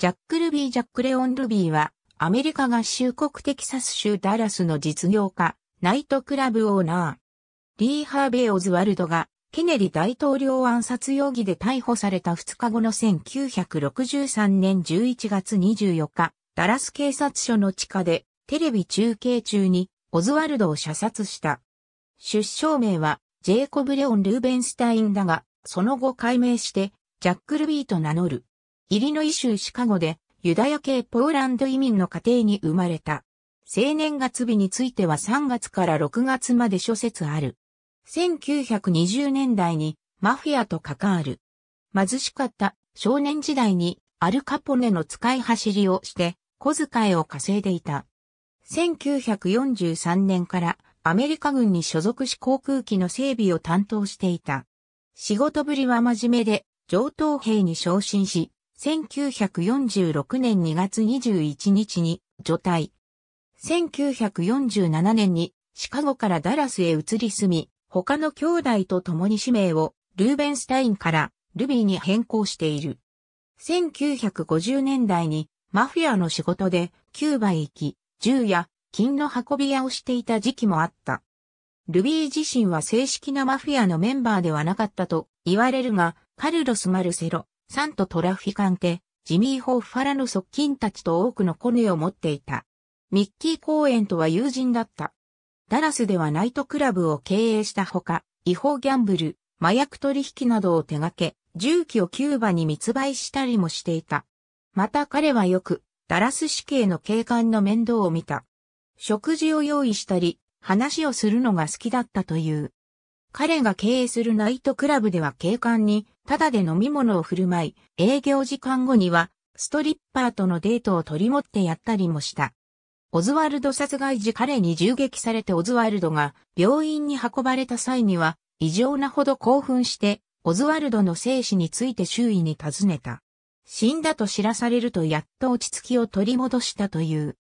ジャック・ルビー・ジャック・レオン・ルビーは、アメリカ合衆国テキサス州ダラスの実業家、ナイトクラブオーナー。リー・ハーベイ・オズワルドが、ケネリ大統領暗殺容疑で逮捕された2日後の1963年11月24日、ダラス警察署の地下で、テレビ中継中に、オズワルドを射殺した。出生名は、ジェイコブ・レオン・ルーベンスタインだが、その後改名して、ジャック・ルビーと名乗る。イリノイ州シカゴでユダヤ系ポーランド移民の家庭に生まれた。青年月日については3月から6月まで諸説ある。1920年代にマフィアと関わる。貧しかった少年時代にアルカポネの使い走りをして小遣いを稼いでいた。1943年からアメリカ軍に所属し航空機の整備を担当していた。仕事ぶりは真面目で上等兵に昇進し、1946年2月21日に除隊。1947年にシカゴからダラスへ移り住み、他の兄弟と共に氏名をルーベンスタインからルビーに変更している。1950年代にマフィアの仕事でキューバへ行き、銃や金の運び屋をしていた時期もあった。ルビー自身は正式なマフィアのメンバーではなかったと言われるが、カルロス・マルセロ、サントトラフィカンテ、ジミー・ホーファラの側近たちと多くのコネを持っていた。ミッキー公園とは友人だった。ダラスではナイトクラブを経営したほか、違法ギャンブル、麻薬取引などを手掛け、銃器をキューバに密売したりもしていた。また彼はよく、ダラス死刑の警官の面倒を見た。食事を用意したり、話をするのが好きだったという。彼が経営するナイトクラブでは警官にただで飲み物を振る舞い、営業時間後には、ストリッパーとのデートを取り持ってやったりもした。オズワルド殺害時彼に銃撃されてオズワルドが病院に運ばれた際には、異常なほど興奮して、オズワルドの生死について周囲に尋ねた。死んだと知らされるとやっと落ち着きを取り戻したという。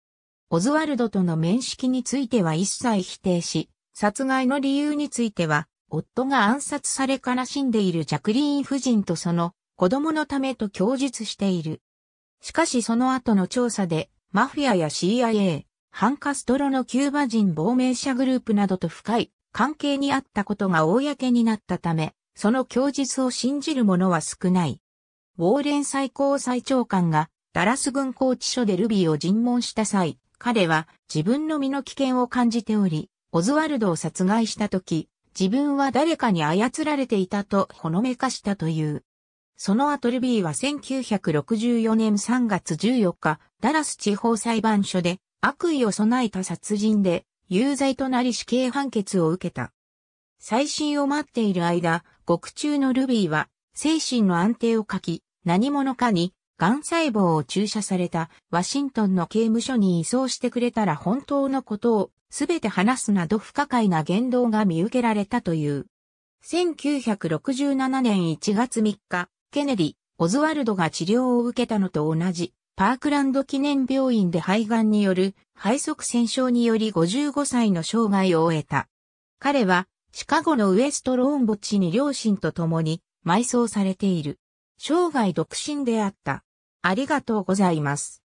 オズワルドとの面識については一切否定し、殺害の理由については夫が暗殺され悲しんでいるジャクリーン夫人とその子供のためと供述している。しかしその後の調査で、マフィアや CIA、ハンカストロのキューバ人亡命者グループなどと深い関係にあったことが公になったため、その供述を信じる者は少ない。ウォーレン最高裁長官がダラス軍拘置所でルビーを尋問した際、彼は自分の身の危険を感じており、オズワルドを殺害した時、自分は誰かに操られていたとほのめかしたという。その後ルビーは1964年3月14日、ダラス地方裁判所で悪意を備えた殺人で有罪となり死刑判決を受けた。再審を待っている間、獄中のルビーは精神の安定を書き、何者かに癌細胞を注射されたワシントンの刑務所に移送してくれたら本当のことをすべて話すなど不可解な言動が見受けられたという。1967年1月3日、ケネディ、オズワルドが治療を受けたのと同じ、パークランド記念病院で肺がんによる肺側栓症により55歳の生涯を終えた。彼は、シカゴのウエストローン墓地に両親と共に埋葬されている。生涯独身であった。ありがとうございます。